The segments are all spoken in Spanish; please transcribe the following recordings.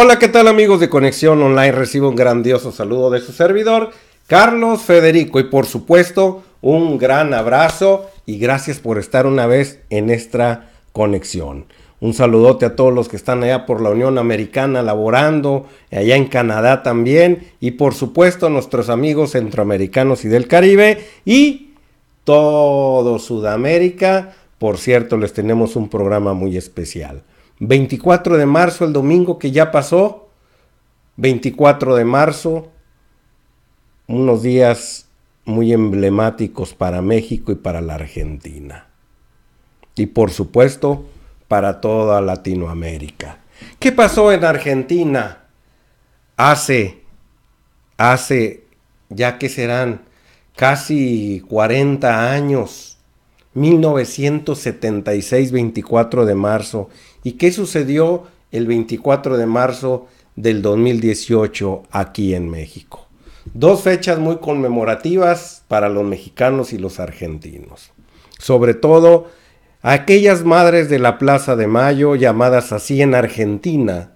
Hola, ¿qué tal amigos de Conexión Online? Recibo un grandioso saludo de su servidor, Carlos Federico, y por supuesto, un gran abrazo y gracias por estar una vez en esta conexión. Un saludote a todos los que están allá por la Unión Americana laborando, allá en Canadá también, y por supuesto a nuestros amigos centroamericanos y del Caribe y todo Sudamérica. Por cierto, les tenemos un programa muy especial. 24 de marzo, el domingo que ya pasó, 24 de marzo, unos días muy emblemáticos para México y para la Argentina. Y por supuesto, para toda Latinoamérica. ¿Qué pasó en Argentina hace, hace, ya que serán casi 40 años 1976, 24 de marzo. ¿Y qué sucedió el 24 de marzo del 2018 aquí en México? Dos fechas muy conmemorativas para los mexicanos y los argentinos. Sobre todo, aquellas madres de la Plaza de Mayo, llamadas así en Argentina,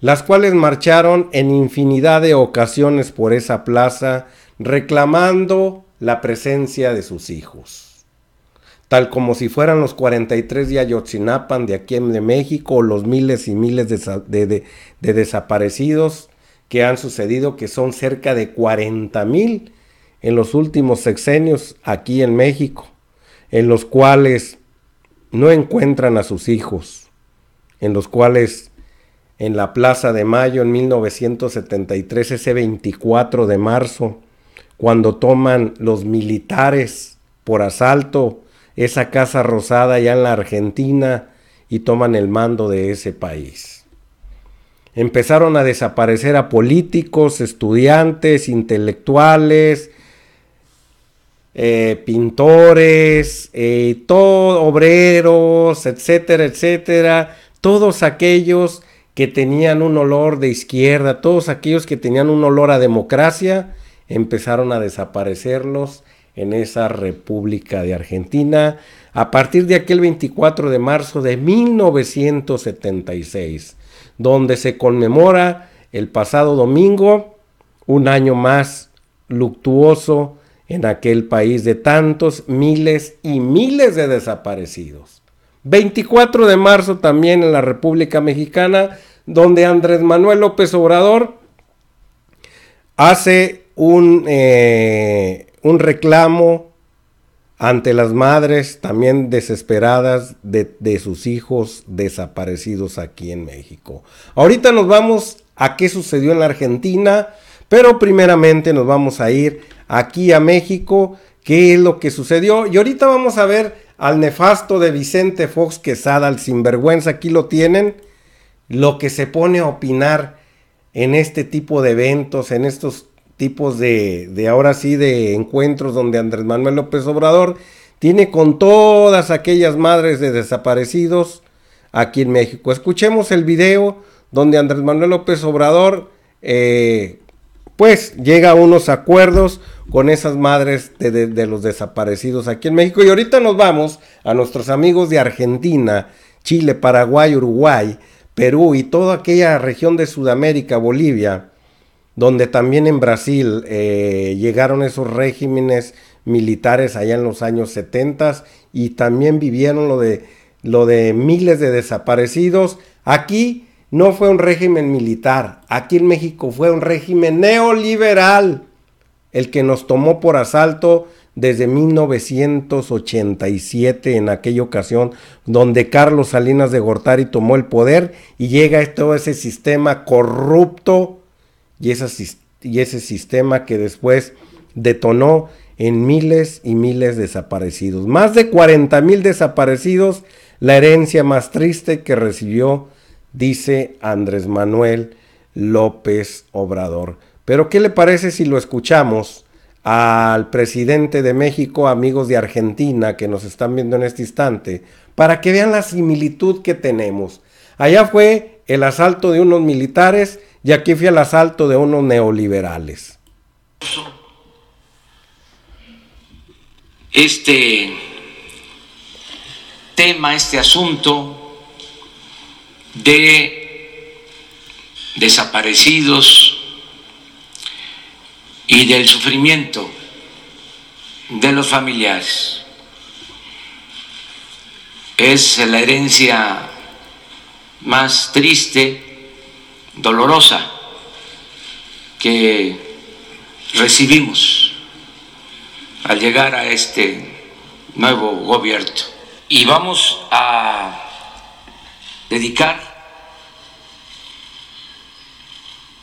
las cuales marcharon en infinidad de ocasiones por esa plaza reclamando la presencia de sus hijos tal como si fueran los 43 de Ayotzinapan de aquí de México, o los miles y miles de, de desaparecidos que han sucedido, que son cerca de 40 mil en los últimos sexenios aquí en México, en los cuales no encuentran a sus hijos, en los cuales en la Plaza de Mayo en 1973, ese 24 de marzo, cuando toman los militares por asalto esa Casa Rosada ya en la Argentina y toman el mando de ese país. Empezaron a desaparecer a políticos, estudiantes, intelectuales, eh, pintores, eh, todo, obreros, etcétera, etcétera. Todos aquellos que tenían un olor de izquierda, todos aquellos que tenían un olor a democracia, empezaron a desaparecerlos en esa República de Argentina a partir de aquel 24 de marzo de 1976, donde se conmemora el pasado domingo un año más luctuoso en aquel país de tantos miles y miles de desaparecidos. 24 de marzo también en la República Mexicana, donde Andrés Manuel López Obrador hace un... Eh, un reclamo ante las madres también desesperadas de, de, sus hijos desaparecidos aquí en México. Ahorita nos vamos a qué sucedió en la Argentina, pero primeramente nos vamos a ir aquí a México, qué es lo que sucedió. Y ahorita vamos a ver al nefasto de Vicente Fox Quesada, al sinvergüenza, aquí lo tienen, lo que se pone a opinar en este tipo de eventos, en estos tipos de, ahora sí, de encuentros donde Andrés Manuel López Obrador tiene con todas aquellas madres de desaparecidos aquí en México. Escuchemos el video donde Andrés Manuel López Obrador, eh, pues, llega a unos acuerdos con esas madres de, los desaparecidos aquí en México. Y ahorita nos vamos a nuestros amigos de Argentina, Chile, Paraguay, Uruguay, Perú y toda aquella región de Sudamérica, Bolivia, donde también en Brasil eh, llegaron esos regímenes militares allá en los años 70 y también vivieron lo de, lo de miles de desaparecidos. Aquí no fue un régimen militar, aquí en México fue un régimen neoliberal, el que nos tomó por asalto desde 1987 en aquella ocasión donde Carlos Salinas de Gortari tomó el poder y llega todo ese sistema corrupto y, y ese sistema que después detonó en miles y miles desaparecidos. Más de 40 mil desaparecidos, la herencia más triste que recibió, dice Andrés Manuel López Obrador. Pero ¿qué le parece si lo escuchamos al presidente de México, amigos de Argentina que nos están viendo en este instante, para que vean la similitud que tenemos? Allá fue el asalto de unos militares y aquí fui al asalto de unos neoliberales. Este tema, este asunto de desaparecidos y del sufrimiento de los familiares. Es la herencia más triste dolorosa que recibimos al llegar a este nuevo gobierno. Y vamos a dedicar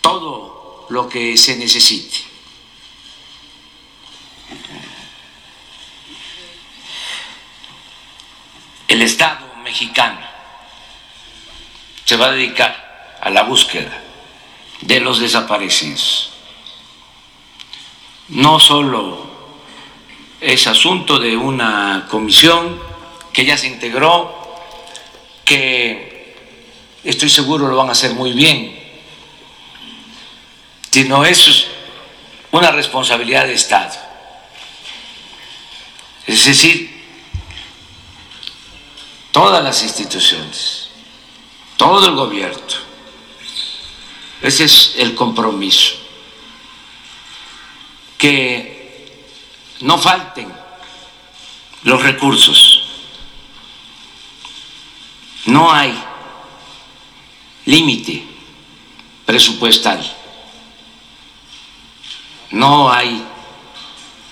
todo lo que se necesite. El Estado mexicano se va a dedicar a la búsqueda de los desaparecidos. No solo es asunto de una comisión que ya se integró, que estoy seguro lo van a hacer muy bien, sino es una responsabilidad de Estado. Es decir, todas las instituciones, todo el gobierno, ese es el compromiso. Que no falten los recursos. No hay límite presupuestal. No hay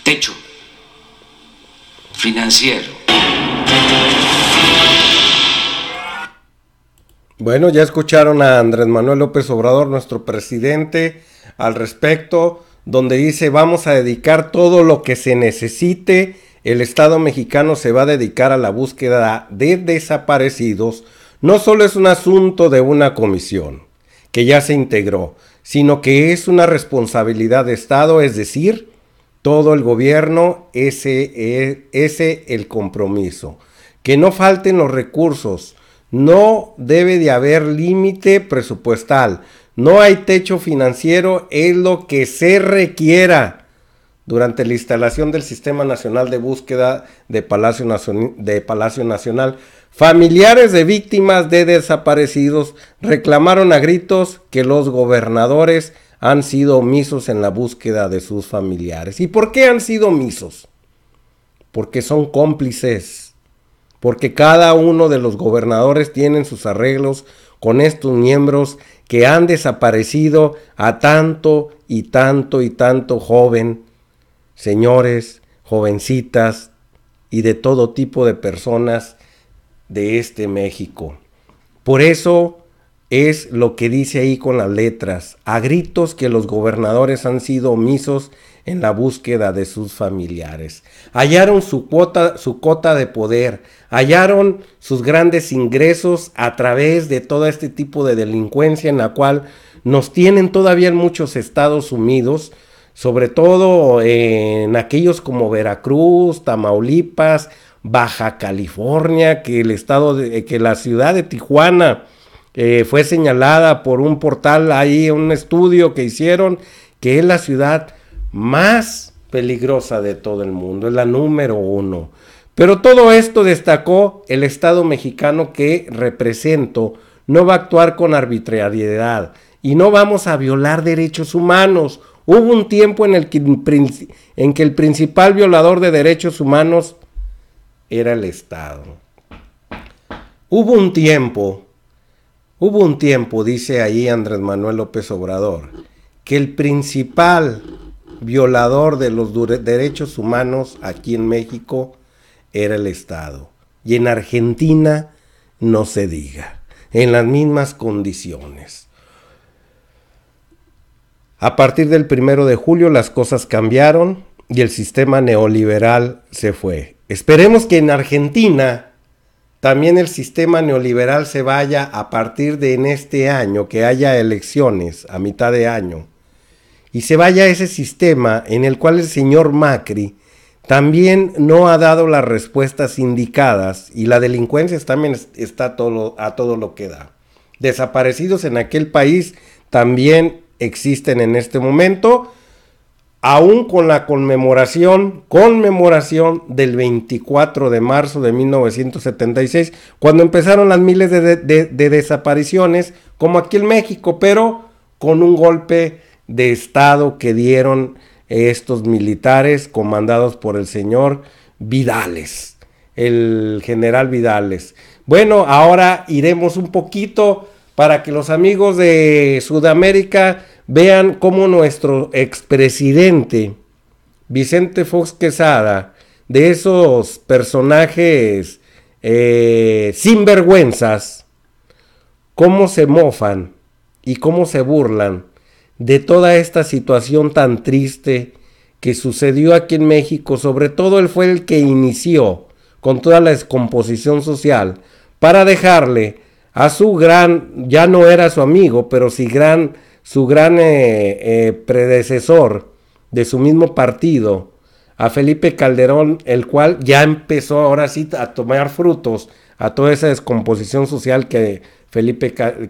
techo financiero. Bueno, ya escucharon a Andrés Manuel López Obrador, nuestro presidente, al respecto, donde dice vamos a dedicar todo lo que se necesite, el Estado mexicano se va a dedicar a la búsqueda de desaparecidos. No solo es un asunto de una comisión que ya se integró, sino que es una responsabilidad de Estado, es decir, todo el gobierno, ese eh, es el compromiso. Que no falten los recursos, no debe de haber límite presupuestal. No hay techo financiero, es lo que se requiera. Durante la instalación del Sistema Nacional de Búsqueda de Palacio, de Palacio Nacional, familiares de víctimas de desaparecidos reclamaron a gritos que los gobernadores han sido omisos en la búsqueda de sus familiares. ¿Y por qué han sido omisos? Porque son cómplices porque cada uno de los gobernadores tienen sus arreglos con estos miembros que han desaparecido a tanto y tanto y tanto joven, señores, jovencitas y de todo tipo de personas de este México. Por eso es lo que dice ahí con las letras, a gritos que los gobernadores han sido omisos en la búsqueda de sus familiares. Hallaron su cuota, su cota de poder, hallaron sus grandes ingresos a través de todo este tipo de delincuencia en la cual nos tienen todavía en muchos estados unidos, sobre todo en aquellos como Veracruz, Tamaulipas, Baja California, que el estado que la ciudad de Tijuana fue señalada por un portal ahí, un estudio que hicieron, que es la ciudad más peligrosa de todo el mundo, es la número uno. Pero todo esto destacó el Estado mexicano que represento no va a actuar con arbitrariedad y no vamos a violar derechos humanos. Hubo un tiempo en, el que, en que el principal violador de derechos humanos era el Estado. Hubo un tiempo Hubo un tiempo, dice ahí Andrés Manuel López Obrador, que el principal violador de los derechos humanos aquí en México era el Estado. Y en Argentina no se diga, en las mismas condiciones. A partir del primero de julio las cosas cambiaron y el sistema neoliberal se fue. Esperemos que en Argentina también el sistema neoliberal se vaya a partir de en este año, que haya elecciones a mitad de año, y se vaya a ese sistema en el cual el señor Macri también no ha dado las respuestas indicadas y la delincuencia también está a todo lo que da. Desaparecidos en aquel país también existen en este momento aún con la conmemoración, conmemoración del 24 de marzo de 1976, cuando empezaron las miles de, desapariciones, como aquí en México, pero con un golpe de Estado que dieron estos militares comandados por el señor Vidales, el general Vidales. Bueno, ahora iremos un poquito para que los amigos de Sudamérica Vean cómo nuestro expresidente Vicente Fox Quesada, de esos personajes eh, sinvergüenzas, cómo se mofan y cómo se burlan de toda esta situación tan triste que sucedió aquí en México. Sobre todo él fue el que inició con toda la descomposición social para dejarle a su gran, ya no era su amigo, pero sí gran su gran eh, eh, predecesor de su mismo partido, a Felipe Calderón, el cual ya empezó ahora sí a tomar frutos a toda esa descomposición social que Felipe que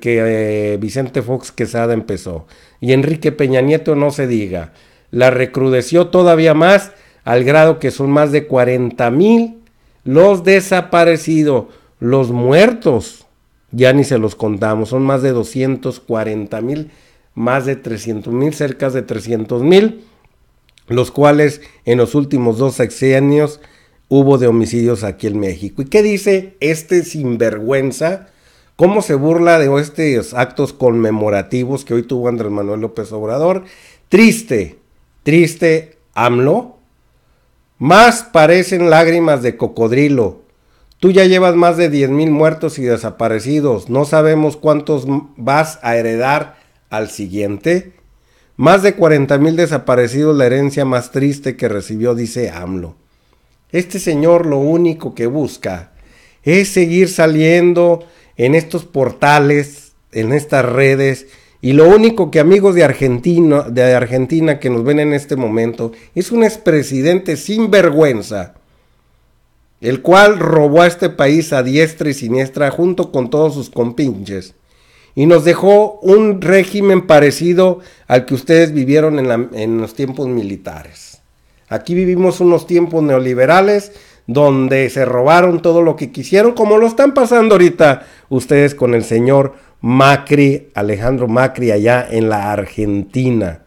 eh, Vicente Fox Quesada empezó. Y Enrique Peña Nieto no se diga, la recrudeció todavía más al grado que son más de 40 mil los desaparecidos, los muertos, ya ni se los contamos, son más de 240 mil más de 300 mil, cerca de 300 mil, los cuales en los últimos dos sexenios hubo de homicidios aquí en México. ¿Y qué dice este sinvergüenza? ¿Cómo se burla de estos actos conmemorativos que hoy tuvo Andrés Manuel López Obrador? Triste, triste AMLO. Más parecen lágrimas de cocodrilo. Tú ya llevas más de 10 mil muertos y desaparecidos. No sabemos cuántos vas a heredar al siguiente. Más de mil desaparecidos, la herencia más triste que recibió, dice AMLO. Este señor lo único que busca es seguir saliendo en estos portales, en estas redes, y lo único que amigos de Argentina, de Argentina que nos ven en este momento, es un expresidente sin vergüenza, el cual robó a este país a diestra y siniestra junto con todos sus compinches y nos dejó un régimen parecido al que ustedes vivieron en, en los tiempos militares. Aquí vivimos unos tiempos neoliberales donde se robaron todo lo que quisieron, como lo están pasando ahorita ustedes con el señor Macri, Alejandro Macri, allá en la Argentina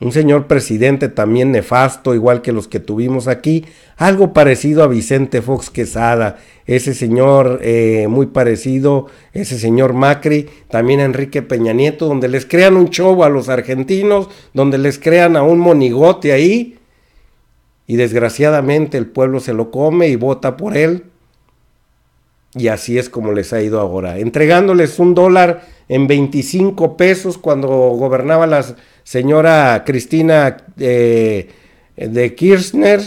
un señor presidente también nefasto, igual que los que tuvimos aquí, algo parecido a Vicente Fox Quesada, ese señor eh, muy parecido, ese señor Macri, también a Enrique Peña Nieto, donde les crean un show a los argentinos, donde les crean a un monigote ahí, y desgraciadamente el pueblo se lo come y vota por él. Y así es como les ha ido ahora, entregándoles un dólar en 25 pesos cuando gobernaba las señora Cristina eh, de Kirchner,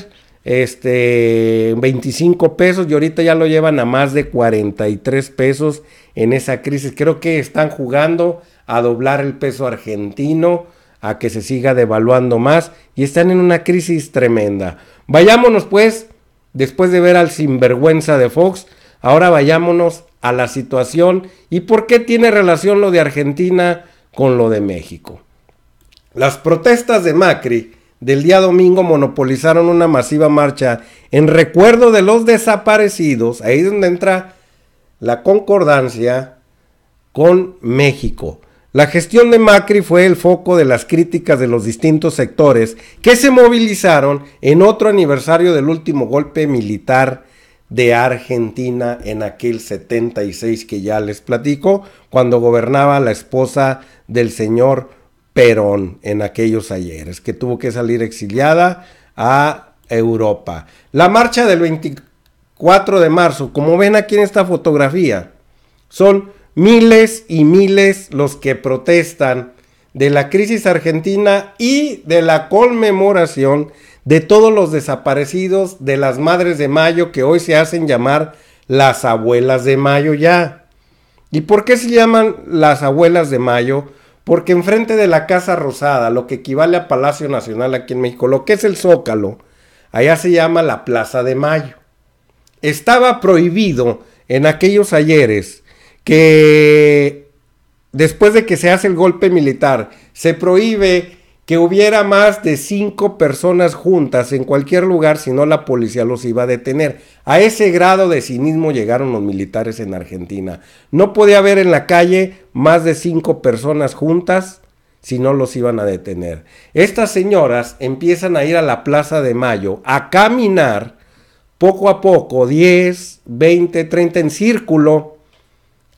este, 25 pesos y ahorita ya lo llevan a más de 43 pesos en esa crisis. Creo que están jugando a doblar el peso argentino, a que se siga devaluando más y están en una crisis tremenda. Vayámonos pues, después de ver al sinvergüenza de Fox, ahora vayámonos a la situación y por qué tiene relación lo de Argentina con lo de México. Las protestas de Macri del día domingo monopolizaron una masiva marcha en recuerdo de los desaparecidos, ahí es donde entra la concordancia con México. La gestión de Macri fue el foco de las críticas de los distintos sectores que se movilizaron en otro aniversario del último golpe militar de Argentina en aquel 76 que ya les platico, cuando gobernaba la esposa del señor Perón en aquellos ayeres, que tuvo que salir exiliada a Europa. La marcha del 24 de marzo, como ven aquí en esta fotografía, son miles y miles los que protestan de la crisis argentina y de la conmemoración de todos los desaparecidos de las madres de mayo que hoy se hacen llamar las abuelas de mayo ya. ¿Y por qué se llaman las abuelas de mayo? Porque enfrente de la Casa Rosada, lo que equivale a Palacio Nacional aquí en México, lo que es el Zócalo, allá se llama la Plaza de Mayo. Estaba prohibido en aquellos ayeres que después de que se hace el golpe militar, se prohíbe que hubiera más de cinco personas juntas en cualquier lugar, si no la policía los iba a detener. A ese grado de cinismo llegaron los militares en Argentina. No podía haber en la calle más de cinco personas juntas si no los iban a detener. Estas señoras empiezan a ir a la Plaza de Mayo a caminar poco a poco, 10, 20, 30 en círculo,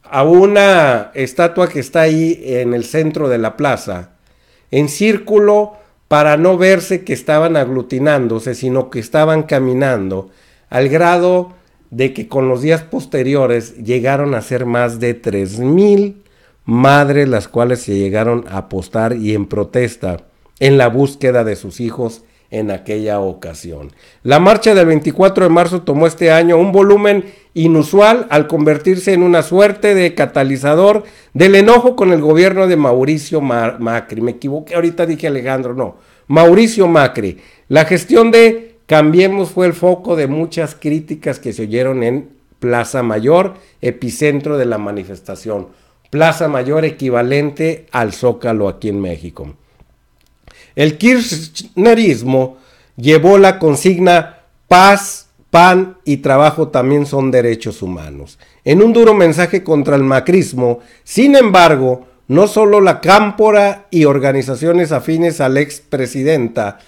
a una estatua que está ahí en el centro de la plaza en círculo para no verse que estaban aglutinándose, sino que estaban caminando, al grado de que con los días posteriores llegaron a ser más de 3.000 madres las cuales se llegaron a apostar y en protesta en la búsqueda de sus hijos en aquella ocasión. La marcha del 24 de marzo tomó este año un volumen inusual al convertirse en una suerte de catalizador del enojo con el gobierno de Mauricio Macri. Me equivoqué, ahorita dije Alejandro, no. Mauricio Macri. La gestión de Cambiemos fue el foco de muchas críticas que se oyeron en Plaza Mayor, epicentro de la manifestación. Plaza Mayor equivalente al Zócalo aquí en México. El kirchnerismo llevó la consigna paz, pan y trabajo también son derechos humanos. En un duro mensaje contra el macrismo, sin embargo, no solo la cámpora y organizaciones afines al expresidenta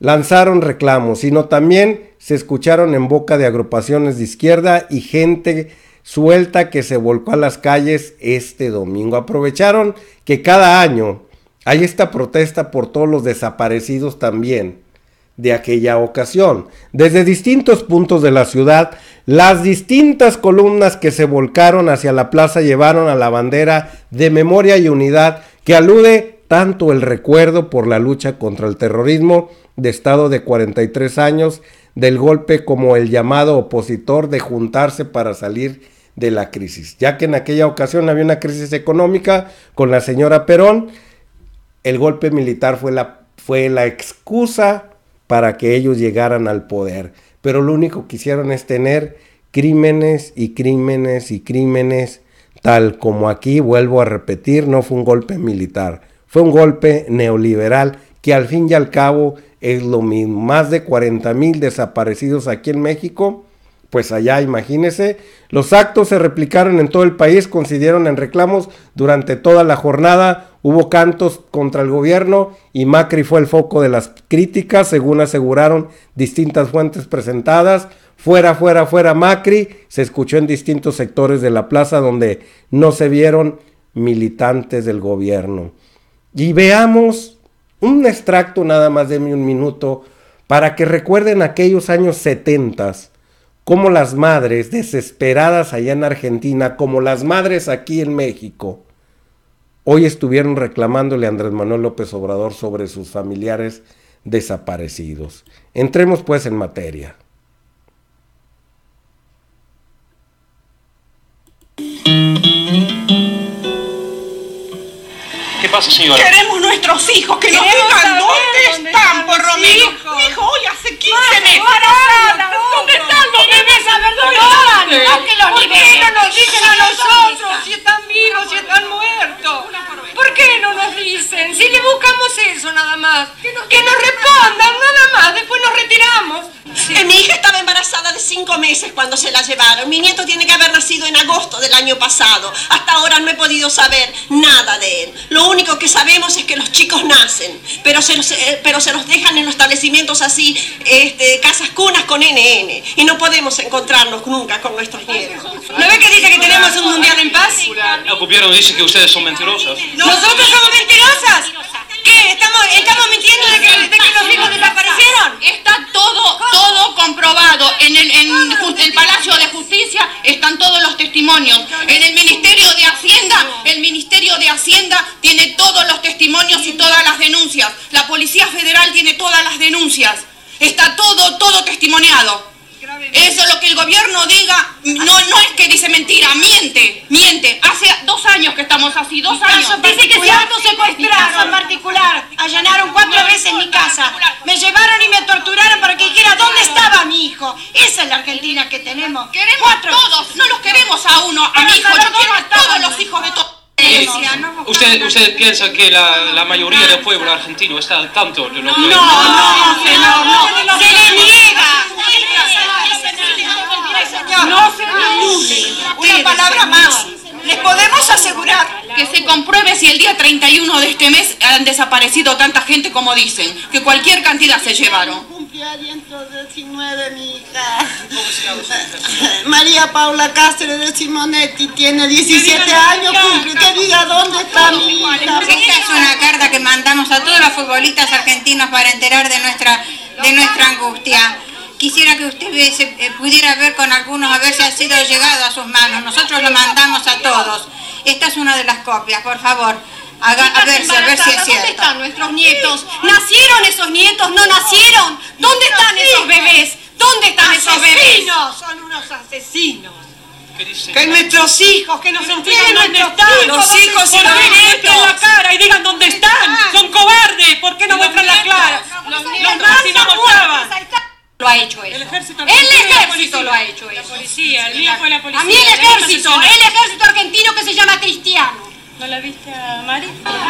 lanzaron reclamos, sino también se escucharon en boca de agrupaciones de izquierda y gente suelta que se volcó a las calles este domingo. Aprovecharon que cada año hay esta protesta por todos los desaparecidos también de aquella ocasión. Desde distintos puntos de la ciudad, las distintas columnas que se volcaron hacia la plaza llevaron a la bandera de memoria y unidad que alude tanto el recuerdo por la lucha contra el terrorismo de estado de 43 años del golpe como el llamado opositor de juntarse para salir de la crisis, ya que en aquella ocasión había una crisis económica con la señora Perón, el golpe militar fue la, fue la excusa para que ellos llegaran al poder. Pero lo único que hicieron es tener crímenes y crímenes y crímenes, tal como aquí, vuelvo a repetir, no fue un golpe militar, fue un golpe neoliberal que al fin y al cabo es lo mismo. Más de 40 mil desaparecidos aquí en México, pues allá imagínense. Los actos se replicaron en todo el país, coincidieron en reclamos durante toda la jornada Hubo cantos contra el gobierno y Macri fue el foco de las críticas, según aseguraron distintas fuentes presentadas. Fuera, fuera, fuera Macri se escuchó en distintos sectores de la plaza donde no se vieron militantes del gobierno. Y veamos un extracto nada más de un minuto para que recuerden aquellos años setentas Como las madres desesperadas allá en Argentina, como las madres aquí en México, Hoy estuvieron reclamándole a Andrés Manuel López Obrador sobre sus familiares desaparecidos. Entremos pues en materia. ¿Qué pasa, señora? Queremos nuestros hijos, que nos digan dónde están, por Romero. Mi hijo hoy hace 15 meses. ¿Dónde están los bebés? ¿dónde están? No, que los qué no nos dicen a nosotros? Si le buscamos eso nada más. Que nos, respondan nada más, después nos retiramos. Eh, mi hija estaba embarazada de cinco meses cuando se la llevaron. Mi nieto tiene que haber nacido en agosto del año pasado. Hasta ahora no he podido saber nada de él. Lo único que sabemos es que los chicos nacen, pero se los, eh, pero dejan en los establecimientos así, este, casas cunas con NN. Y no podemos encontrarnos nunca con nuestros nietos. ¿No ve que dice que tenemos un mundial en paz? Ocuparon, dice que ustedes son mentirosas. Nosotros somos mentirosas. ¿Estamos, estamos mintiendo de que, los hijos desaparecieron? Está todo, todo comprobado. En el, el Palacio de Justicia están todos los testimonios. En el Ministerio de Hacienda, el Ministerio de Hacienda tiene todos los testimonios y todas las denuncias. La Policía Federal tiene todas las denuncias. Está todo, todo testimoniado. Eso es lo que el gobierno diga, no, no es que dice mentira, miente, miente. Hace dos años que estamos así, dos años. Dice que se secuestrado en particular, allanaron cuatro veces mi casa. Me llevaron y me torturaron para que dijera dónde estaba mi hijo. Esa es la Argentina que tenemos. Queremos todos, no los queremos a uno, a mi hijo, yo quiero a todos los hijos de todos. Eh, ¿Usted, ¿Usted piensa que la, mayoría del pueblo argentino está al tanto de lo que... No, no, no, no, no, no, no, no se Una palabra más. Les podemos asegurar que se compruebe si el día 31 de este mes han desaparecido tanta gente como dicen, que cualquier cantidad se llevaron. María Paula Cáceres de Simonetti tiene 17 años, Que diga dónde está mi hija. Esta es una carta que mandamos a todos los futbolistas argentinos para enterar de nuestra, de nuestra angustia. Quisiera que usted eh, pudiera ver con algunos a ver si ha sido llegado a sus manos. Nosotros lo mandamos a todos. Esta es una de las copias, por favor. Haga, a ver, si, a ver si es cierto. ¿Dónde están nuestros nietos? ¿Nacieron esos nietos? ¿No nacieron? ¿Dónde están esos bebés? ¿Dónde están esos bebés? Son unos asesinos. Que nuestros hijos, que nos entreguen dónde están. Los hijos se lo en la cara y digan dónde están. Son cobardes. ejército argentino. El ejército lo ha hecho eso. La policía, el mío fue la policía. A mí el ejército, el ejército argentino que se llama cristiano. ¿No la viste a Mari? Vamos.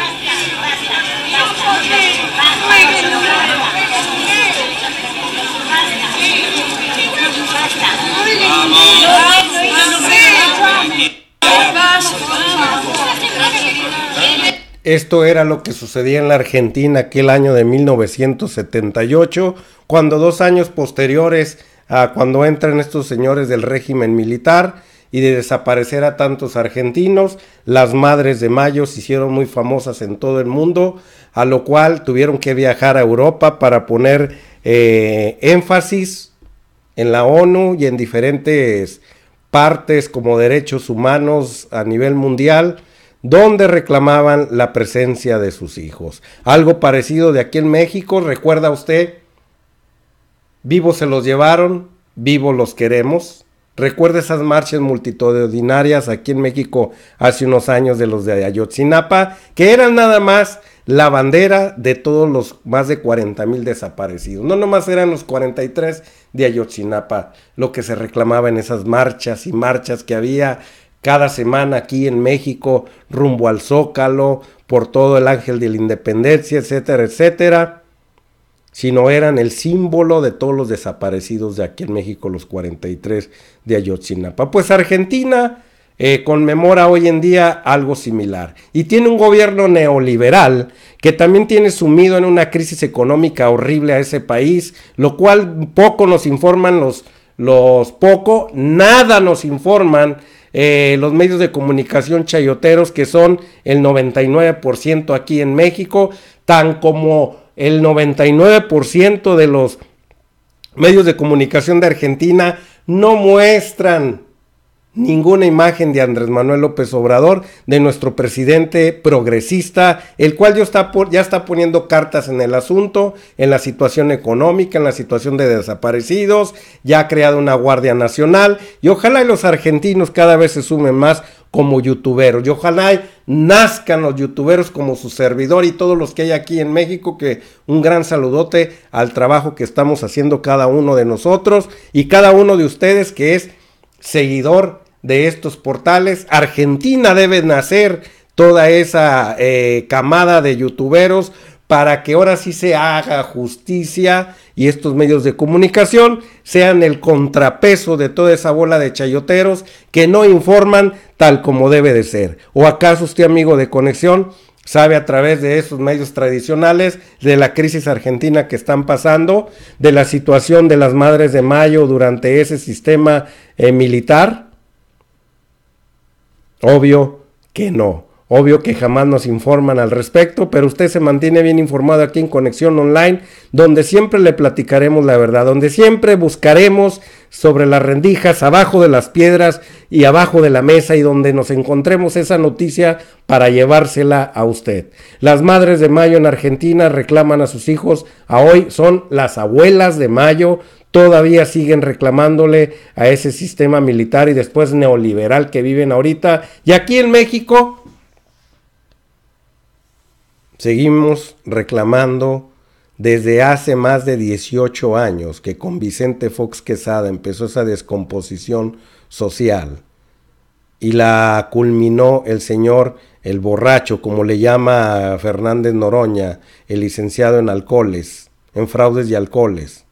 Esto era lo que sucedía en la Argentina aquel año de 1978, cuando dos años posteriores a cuando entran estos señores del régimen militar y de desaparecer a tantos argentinos, las madres de mayo se hicieron muy famosas en todo el mundo, a lo cual tuvieron que viajar a Europa para poner eh, énfasis en la ONU y en diferentes partes como derechos humanos a nivel mundial donde reclamaban la presencia de sus hijos. Algo parecido de aquí en México, recuerda usted, vivos se los llevaron, vivos los queremos. Recuerda esas marchas multitudinarias aquí en México hace unos años de los de Ayotzinapa, que eran nada más la bandera de todos los más de 40 mil desaparecidos. No nomás eran los 43 de Ayotzinapa, lo que se reclamaba en esas marchas y marchas que había cada semana aquí en México, rumbo al Zócalo, por todo el Ángel de la Independencia, etcétera, etcétera, si no eran el símbolo de todos los desaparecidos de aquí en México, los 43 de Ayotzinapa. Pues Argentina eh, conmemora hoy en día algo similar y tiene un gobierno neoliberal que también tiene sumido en una crisis económica horrible a ese país, lo cual poco nos informan los, los poco, nada nos informan eh, los medios de comunicación chayoteros que son el 99% aquí en México, tan como el 99% de los medios de comunicación de Argentina no muestran ninguna imagen de Andrés Manuel López Obrador, de nuestro presidente progresista, el cual ya está, ya poniendo cartas en el asunto, en la situación económica, en la situación de desaparecidos, ya ha creado una Guardia Nacional y ojalá los argentinos cada vez se sumen más como youtuberos. Y ojalá nazcan los youtuberos como su servidor y todos los que hay aquí en México, que un gran saludote al trabajo que estamos haciendo cada uno de nosotros y cada uno de ustedes que es seguidor de estos portales. Argentina debe nacer toda esa eh, camada de youtuberos para que ahora sí se haga justicia y estos medios de comunicación sean el contrapeso de toda esa bola de chayoteros que no informan tal como debe de ser. ¿O acaso usted, amigo de conexión, sabe a través de esos medios tradicionales de la crisis argentina que están pasando, de la situación de las madres de mayo durante ese sistema eh, militar? Obvio que no. Obvio que jamás nos informan al respecto, pero usted se mantiene bien informado aquí en Conexión Online, donde siempre le platicaremos la verdad, donde siempre buscaremos sobre las rendijas, abajo de las piedras y abajo de la mesa y donde nos encontremos esa noticia para llevársela a usted. Las madres de mayo en Argentina reclaman a sus hijos, a hoy son las abuelas de mayo, todavía siguen reclamándole a ese sistema militar y después neoliberal que viven ahorita. Y aquí en México Seguimos reclamando desde hace más de 18 años que con Vicente Fox Quesada empezó esa descomposición social y la culminó el señor el borracho, como le llama Fernández Noroña, el licenciado en alcoholes, en fraudes y alcoholes.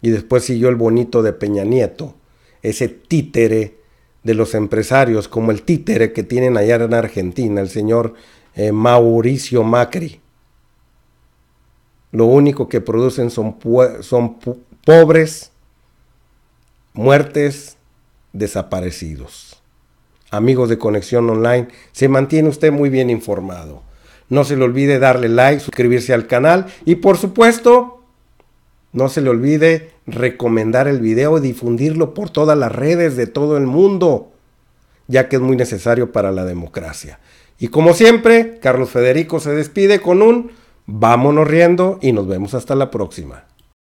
Y después siguió el bonito de Peña Nieto, ese títere de los empresarios, como el títere que tienen allá en Argentina, el señor eh, Mauricio Macri. Lo único que producen son, son pobres, muertes, desaparecidos. Amigos de Conexión Online, se mantiene usted muy bien informado. No se le olvide darle like, suscribirse al canal y por supuesto, no se le olvide recomendar el video y difundirlo por todas las redes de todo el mundo, ya que es muy necesario para la democracia. Y como siempre, Carlos Federico se despide con un vámonos riendo y nos vemos hasta la próxima.